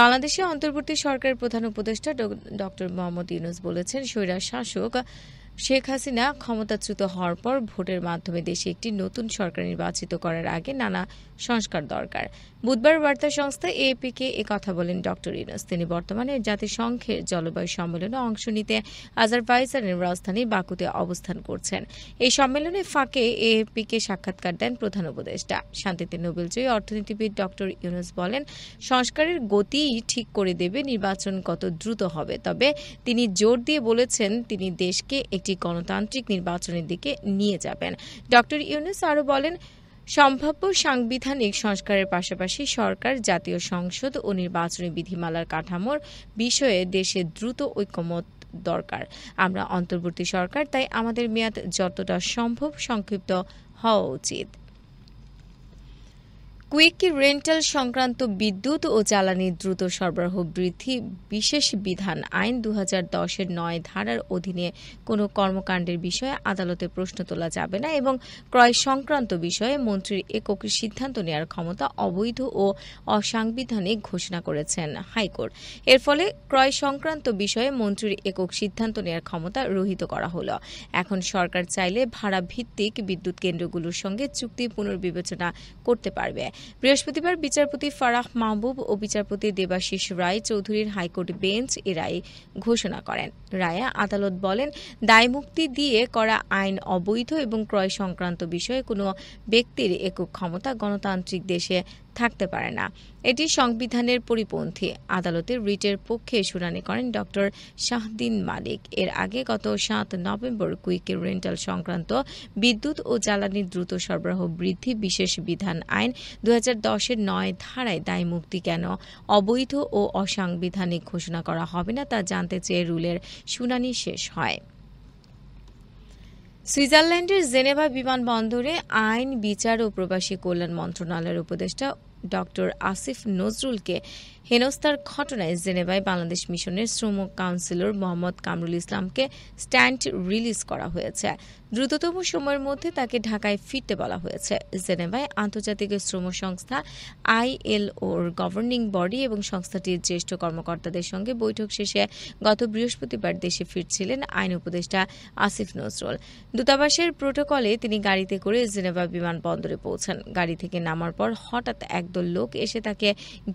বাংলাদেশে অন্তর্বর্তী সরকারের প্রধান উপদেষ্টা ডক্টর মোহাম্মদ ইউনুস বলেছেন স্বৈরা শাসক শেখ হাসিনা ক্ষমতাচ্যুত হওয়ার পর ভোটের মাধ্যমে দেশে একটি নতুন সরকার নির্বাচিত করার আগে নানা সংস্কার দরকার বুধবার বার্তা সংস্থা কে একথা বলেন ডক্টর ইনস তিনি বর্তমানে জাতিসংঘের জলবায়ু সম্মেলনে অংশ নিতে আজারবাইজানের রাজধানী বাকুতে অবস্থান করছেন এই সম্মেলনে ফাঁকে এএপিকে সাক্ষাৎকার দেন প্রধান উপদেষ্টা শান্তিতে নোবেলজয়ী অর্থনীতিবিদ ডক্টর ইউনুস বলেন সংস্কারের গতি ঠিক করে দেবে নির্বাচন কত দ্রুত হবে তবে তিনি জোর দিয়ে বলেছেন তিনি দেশকে একটি গণতান্ত্রিক নির্বাচনের দিকে নিয়ে যাবেন ডক্টর ইউনুস আরও বলেন সম্ভাব্য সাংবিধানিক সংস্কারের পাশাপাশি সরকার জাতীয় সংসদ ও নির্বাচনী বিধিমালার কাঠামোর বিষয়ে দেশে দ্রুত ঐক্যমত দরকার আমরা অন্তর্বর্তী সরকার তাই আমাদের মেয়াদ যতটা সম্ভব সংক্ষিপ্ত হওয়া উচিত কুইক রেন্টাল সংক্রান্ত বিদ্যুৎ ও জ্বালানি দ্রুত সরবরাহ বৃদ্ধি বিশেষ বিধান আইন দু দশের নয় ধারার অধীনে কোনো কর্মকাণ্ডের বিষয়ে আদালতে প্রশ্ন তোলা যাবে না এবং ক্রয় সংক্রান্ত বিষয়ে মন্ত্রীর একক সিদ্ধান্ত নেওয়ার ক্ষমতা অবৈধ ও অসাংবিধানিক ঘোষণা করেছেন হাইকোর্ট এর ফলে ক্রয় সংক্রান্ত বিষয়ে মন্ত্রীর একক সিদ্ধান্ত নেওয়ার ক্ষমতা রহিত করা হল এখন সরকার চাইলে ভাড়া ভিত্তিক বিদ্যুৎ কেন্দ্রগুলোর সঙ্গে চুক্তি পুনর্বিবেচনা করতে পারবে বৃহস্পতিবার বিচারপতি ফারাহ মাহবুব ও বিচারপতি দেবাশিস রায় চৌধুরীর হাইকোর্ট বেঞ্চ এ রায় ঘোষণা করেন রায়ে আদালত বলেন দায়মুক্তি দিয়ে করা আইন অবৈধ এবং ক্রয় সংক্রান্ত বিষয়ে কোনো ব্যক্তির একক ক্ষমতা গণতান্ত্রিক দেশে থাকতে পারে না এটি সংবিধানের পরিপন্থী আদালতে রিটের পক্ষে শুনানি করেন ড শাহদিন মালিক এর আগে গত সাত নভেম্বর কুইকের রেন্টাল সংক্রান্ত বিদ্যুৎ ও জ্বালানি দ্রুত সরবরাহ বৃদ্ধি বিশেষ বিধান আইন দু দশের নয় ধারায় দায় মুক্তি কেন অবৈধ ও অসাংবিধানিক ঘোষণা করা হবে না তা জানতে চেয়ে রুলের শুনানি শেষ হয় সুইজারল্যান্ডের জেনেভা বিমানবন্দরে আইন বিচার ও প্রবাসী কল্যাণ মন্ত্রণালয়ের উপদেষ্টা ডক্টর আসিফ নজরুলকে হেনস্তার ঘটনায় জেনেভায় বাংলাদেশ মিশনের শ্রম কাউন্সিলর মোহাম্মদ কামরুল ইসলামকে স্ট্যান্ড রিলিজ করা হয়েছে দ্রুততম সময়ের মধ্যে তাকে ঢাকায় ফিরতে বলা হয়েছে জেনেভায় আন্তর্জাতিক শ্রম সংস্থা আইএলওর গভর্নিং বডি এবং সংস্থাটির জ্যেষ্ঠ কর্মকর্তাদের সঙ্গে বৈঠক শেষে গত বৃহস্পতিবার দেশে ফিরছিলেন আইন উপদেষ্টা আসিফ নজরুল দূতাবাসের প্রোটোকলে তিনি গাড়িতে করে জেনেভা বিমানবন্দরে পৌঁছান গাড়ি থেকে নামার পর হঠাৎ একদল লোক এসে তাকে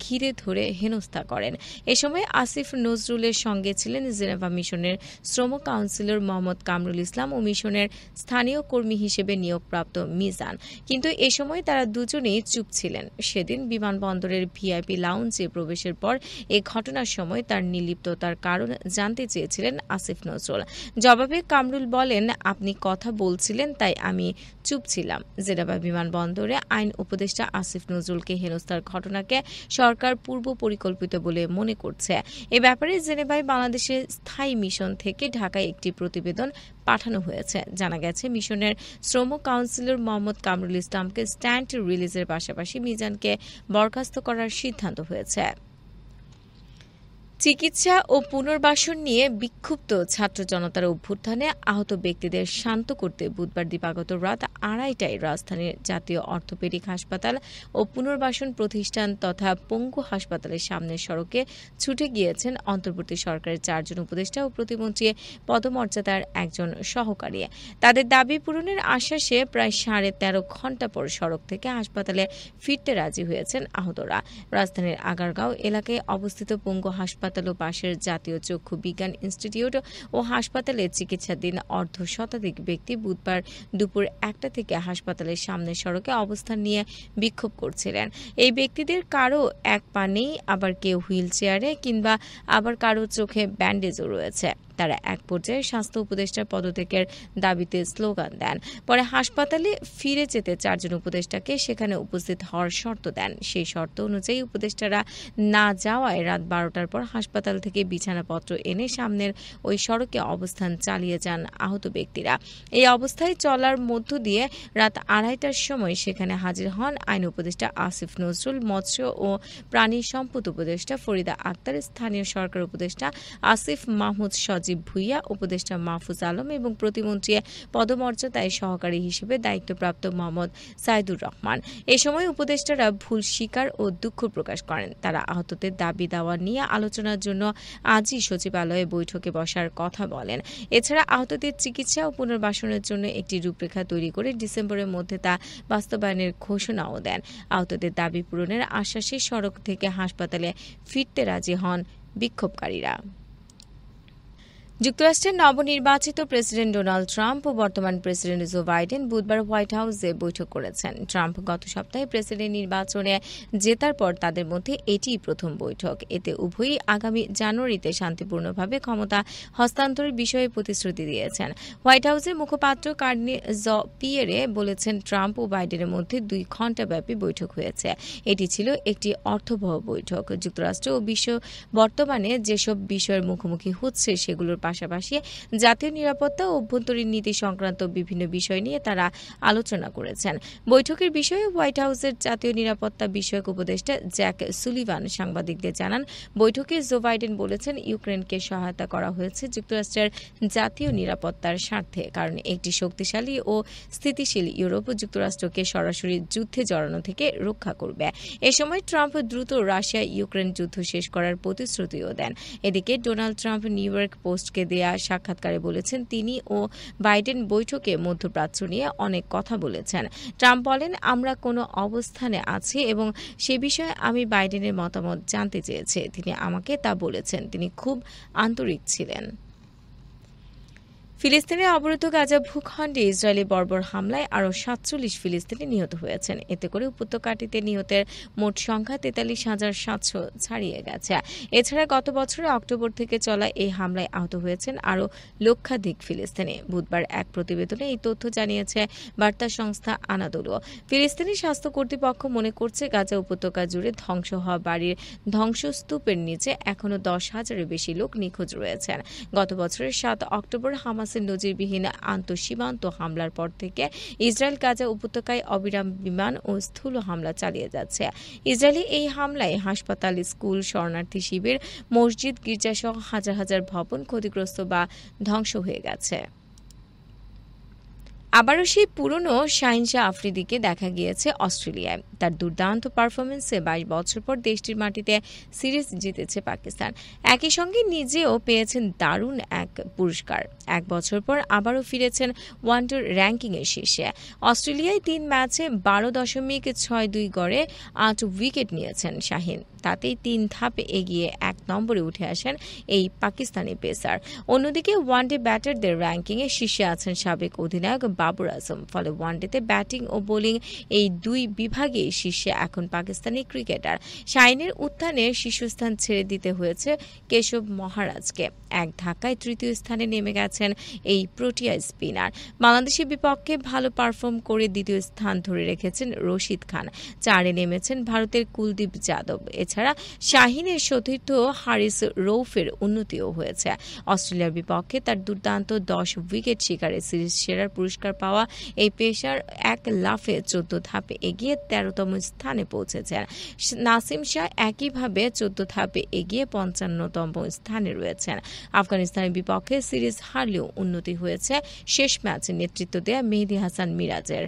ঘিরে ধরে হেনস্থা করেন এ সময় আসিফ নজরুলের সঙ্গে ছিলেন জেনেভা মিশনের শ্রম কাউন্সিলর মোহাম্মদ কামরুল ইসলাম ও মিশনের স্থানীয় কর্মী হিসেবে নিয়োগপ্রাপ্ত মিজান কিন্তু এ সময় তারা দুজনেই চুপ ছিলেন সেদিন বিমানবন্দরের ভিআইপি লাউঞ্জে প্রবেশের পর এ ঘটনার সময় তার নিলিপ্ততার কারণ জানতে চেয়েছিলেন আসিফ নজরুল জবাবে কামরুল বলেন আপনি কথা বলছিলেন তাই আমি চুপ ছিলাম জেনেভা বিমানবন্দরে আইন উপদেষ্টা আসিফ নজরুলকে হেনস্থার ঘটনাকে সরকার পূর্ব পরিকল্পিত বলে মনে করছে এ ব্যাপারে জেনেভায় বাংলাদেশের স্থায়ী মিশন থেকে ঢাকায় একটি প্রতিবেদন পাঠানো হয়েছে জানা গেছে মিশনের শ্রম কাউন্সিলর মোহাম্মদ কামরুল ইসলামকে স্ট্যান্ড রিলিজের পাশাপাশি মিজানকে বরখাস্ত করার সিদ্ধান্ত হয়েছে চিকিৎসা ও পুনর্বাসন নিয়ে বিক্ষুব্ধ ছাত্র জনতার অভ্যুত্থানে আহত ব্যক্তিদের শান্ত করতে বুধবার দিবাগত রাত আড়াইটায় রাজধানীর জাতীয় অর্থোপেডিক হাসপাতাল ও পুনর্বাসন প্রতিষ্ঠান তথা পঙ্গু হাসপাতালের সামনের সড়কে ছুটে গিয়েছেন অন্তর্বর্তী সরকারের চারজন উপদেষ্টা ও প্রতিমন্ত্রী পদমর্যাদার একজন সহকারী তাদের দাবি পূরণের আশ্বাসে প্রায় সাড়ে তেরো ঘন্টা পর সড়ক থেকে হাসপাতালে ফিরতে রাজি হয়েছেন আহতরা রাজধানীর আগারগাঁও এলাকায় অবস্থিত পঙ্গু হাসপাতাল ও পাশের জাতীয় চক্ষু বিজ্ঞান ইনস্টিটিউট ও হাসপাতালে চিকিৎসাধীন অর্ধ শতাধিক ব্যক্তি বুধবার দুপুর একটা থেকে হাসপাতালের সামনের সড়কে অবস্থান নিয়ে বিক্ষোভ করছিলেন এই ব্যক্তিদের কারো এক পা নেই আবার কেউ হুইল চেয়ারে কিংবা আবার কারো চোখে ব্যান্ডেজও রয়েছে তারা এক পর্যায়ে স্বাস্থ্য উপদেষ্টার পদত্যাগের দাবিতে স্লোগান দেন পরে হাসপাতালে ফিরে যেতে চারজন উপদেষ্টাকে সেখানে উপস্থিত হওয়ার শর্ত দেন সেই শর্ত অনুযায়ী উপদেষ্টারা না যাওয়ায় রাত বারোটার পর হাসপাতাল থেকে বিছানাপত্র এনে সামনের ওই সড়কে অবস্থান চালিয়ে যান আহত ব্যক্তিরা এই অবস্থায় চলার মধ্য দিয়ে রাত আড়াইটার সময় সেখানে হাজির হন আইন উপদেষ্টা আসিফ নজরুল মৎস্য ও প্রাণী সম্পদ উপদেষ্টা ফরিদা আক্তার স্থানীয় সরকার উপদেষ্টা আসিফ মাহমুদ সজীব সজীব ভুইয়া উপদেষ্টা মাহফুজ আলম এবং প্রতিমন্ত্রী পদমর্যাদায় সহকারী হিসেবে দায়িত্বপ্রাপ্ত মোহাম্মদ সাইদুর রহমান এ সময় উপদেষ্টারা ভুল স্বীকার ও দুঃখ প্রকাশ করেন তারা আহতদের দাবি দাওয়া নিয়ে আলোচনার জন্য আজই সচিবালয়ে বৈঠকে বসার কথা বলেন এছাড়া আহতদের চিকিৎসা ও পুনর্বাসনের জন্য একটি রূপরেখা তৈরি করে ডিসেম্বরের মধ্যে তা বাস্তবায়নের ঘোষণাও দেন আহতদের দাবি পূরণের আশ্বাসে সড়ক থেকে হাসপাতালে ফিরতে রাজি হন বিক্ষোভকারীরা যুক্তরাষ্ট্রের নবনির্বাচিত প্রেসিডেন্ট ডোনাল্ড ট্রাম্প ও বর্তমান প্রেসিডেন্ট জো বাইডেন বুধবার হোয়াইট হাউসে বৈঠক করেছেন ট্রাম্প গত সপ্তাহে প্রেসিডেন্ট নির্বাচনে জেতার পর তাদের মধ্যে এটিই প্রথম বৈঠক এতে উভয়ই আগামী জানুয়ারিতে শান্তিপূর্ণভাবে ক্ষমতা হস্তান্তরের বিষয়ে প্রতিশ্রুতি দিয়েছেন হোয়াইট হাউসের মুখপাত্র কার্নি জ পিয়েরে বলেছেন ট্রাম্প ও বাইডেনের মধ্যে দুই ঘণ্টাব্যাপী বৈঠক হয়েছে এটি ছিল একটি অর্থবহ বৈঠক যুক্তরাষ্ট্র ও বিশ্ব বর্তমানে যেসব বিষয়ের মুখোমুখি হচ্ছে সেগুলোর পাশাপাশি জাতীয় নিরাপত্তা ও অভ্যন্তরীণ নীতি সংক্রান্ত বিভিন্ন বিষয় নিয়ে তারা আলোচনা করেছেন বৈঠকের বিষয়ে হোয়াইট হাউসের জাতীয় নিরাপত্তা বিষয়ক উপদেষ্টা জ্যাক সুলিভান সাংবাদিকদের জানান বৈঠকে জো বাইডেন বলেছেন ইউক্রেনকে সহায়তা করা হয়েছে যুক্তরাষ্ট্রের জাতীয় নিরাপত্তার স্বার্থে কারণ একটি শক্তিশালী ও স্থিতিশীল ইউরোপ যুক্তরাষ্ট্রকে সরাসরি যুদ্ধে জড়ানো থেকে রক্ষা করবে এ সময় ট্রাম্প দ্রুত রাশিয়া ইউক্রেন যুদ্ধ শেষ করার প্রতিশ্রুতিও দেন এদিকে ডোনাল্ড ট্রাম্প নিউ ইয়র্ক পোস্টকে আজকে দেয়া সাক্ষাৎকারে বলেছেন তিনি ও বাইডেন বৈঠকে মধ্যপ্রাচ্য নিয়ে অনেক কথা বলেছেন ট্রাম্প বলেন আমরা কোনো অবস্থানে আছি এবং সে বিষয়ে আমি বাইডেনের মতামত জানতে চেয়েছি তিনি আমাকে তা বলেছেন তিনি খুব আন্তরিক ছিলেন ফিলিস্তিনে অবরুদ্ধ গাজা ভূখণ্ডে ইসরায়েলি বর্বর হামলায় আরও সাতচল্লিশ ফিলিস্তিনি নিহত হয়েছেন এতে করে উপত্যকাটিতে নিহতের মোট সংখ্যা তেতাল্লিশ হাজার সাতশো ছাড়িয়ে গেছে এছাড়া গত বছরে অক্টোবর থেকে চলা এই হামলায় আহত হয়েছেন আরও লক্ষাধিক ফিলিস্তিনি বুধবার এক প্রতিবেদনে এই তথ্য জানিয়েছে বার্তা সংস্থা আনাদুলো ফিলিস্তিনি স্বাস্থ্য কর্তৃপক্ষ মনে করছে গাজা উপত্যকা জুড়ে ধ্বংস হওয়া বাড়ির ধ্বংসস্তূপের নিচে এখনও দশ হাজারের বেশি লোক নিখোঁজ রয়েছেন গত বছরের সাত অক্টোবর হামাস হামাসের নজিরবিহীন আন্তঃসীমান্ত হামলার পর থেকে ইসরায়েল গাজা উপত্যকায় অবিরাম বিমান ও স্থূল হামলা চালিয়ে যাচ্ছে ইসরায়েলি এই হামলায় হাসপাতাল স্কুল শরণার্থী শিবির মসজিদ গির্জাসহ হাজার হাজার ভবন ক্ষতিগ্রস্ত বা ধ্বংস হয়ে গেছে আবারও সেই পুরনো শাহিনশাহ আফ্রিদিকে দেখা গিয়েছে অস্ট্রেলিয়ায় তার দুর্দান্ত পারফরমেন্সে বাইশ বছর পর দেশটির মাটিতে সিরিজ জিতেছে পাকিস্তান একই সঙ্গে নিজেও পেয়েছেন দারুণ এক পুরস্কার এক বছর পর আবারও ফিরেছেন ওয়ানডোর র্যাঙ্কিংয়ের শীর্ষে অস্ট্রেলিয়ায় তিন ম্যাচে বারো দশমিক ছয় দুই গড়ে আট উইকেট নিয়েছেন শাহিন তাতেই তিন ধাপে এগিয়ে এক নম্বরে উঠে আসেন এই পাকিস্তানি পেসার অন্যদিকে ওয়ানডে ব্যাটারদের র্যাঙ্কিংয়ে শীর্ষে আছেন সাবেক অধিনায়ক বাবর আজম ফলে ওয়ানডেতে ব্যাটিং ও বোলিং এই দুই বিভাগে শীর্ষে এখন পাকিস্তানি ক্রিকেটার শাইনের উত্থানে শীর্ষস্থান ছেড়ে দিতে হয়েছে কেশব মহারাজকে এক ধাক্কায় তৃতীয় স্থানে নেমে গেছেন এই প্রোটিয়া স্পিনার বাংলাদেশের বিপক্ষে ভালো পারফর্ম করে দ্বিতীয় স্থান ধরে রেখেছেন রশিদ খান চারে নেমেছেন ভারতের কুলদীপ যাদব এছাড়া শাহিনের সতীর্থ হারিস রৌফের উন্নতিও হয়েছে অস্ট্রেলিয়ার বিপক্ষে তার দুর্দান্ত দশ উইকেট শিকারে সিরিজ সেরার পুরস্কার পুরস্কার পাওয়া এই পেশার এক লাফে চোদ্দ ধাপে এগিয়ে তেরোতম স্থানে পৌঁছেছেন নাসিম শাহ একইভাবে চোদ্দ ধাপে এগিয়ে পঞ্চান্নতম স্থানে রয়েছেন আফগানিস্তানের বিপক্ষে সিরিজ হারলেও উন্নতি হয়েছে শেষ ম্যাচে নেতৃত্ব দেয়া মেহেদি হাসান মিরাজের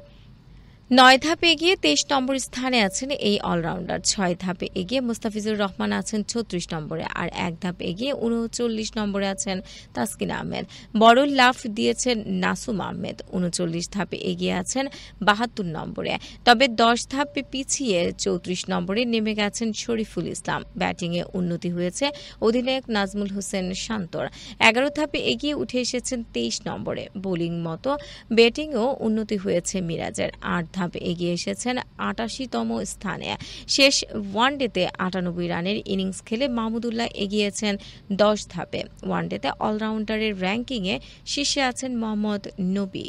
নয় ধাপে এগিয়ে তেইশ নম্বর স্থানে আছেন এই অলরাউন্ডার ছয় ধাপে এগিয়ে মুস্তাফিজুর রহমান আছেন ছত্রিশ নম্বরে আর এক ধাপ এগিয়ে উনচল্লিশ নম্বরে আছেন তাসকিন আহমেদ বড় লাফ দিয়েছেন নাসুম আহমেদ উনচল্লিশ ধাপে এগিয়ে আছেন বাহাত্তর নম্বরে তবে দশ ধাপে পিছিয়ে চৌত্রিশ নম্বরে নেমে গেছেন শরীফুল ইসলাম ব্যাটিংয়ে উন্নতি হয়েছে অধিনায়ক নাজমুল হোসেন শান্তর এগারো ধাপে এগিয়ে উঠে এসেছেন তেইশ নম্বরে বোলিং মতো ব্যাটিংয়েও উন্নতি হয়েছে মিরাজের আট ধাপ এগিয়ে এসেছেন আটাশিতম স্থানে শেষ ওয়ানডেতে আটানব্বই রানের ইনিংস খেলে মাহমুদুল্লাহ এগিয়েছেন দশ ধাপে ওয়ানডেতে অলরাউন্ডারের র্যাঙ্কিংয়ে শীর্ষে আছেন মোহাম্মদ নবী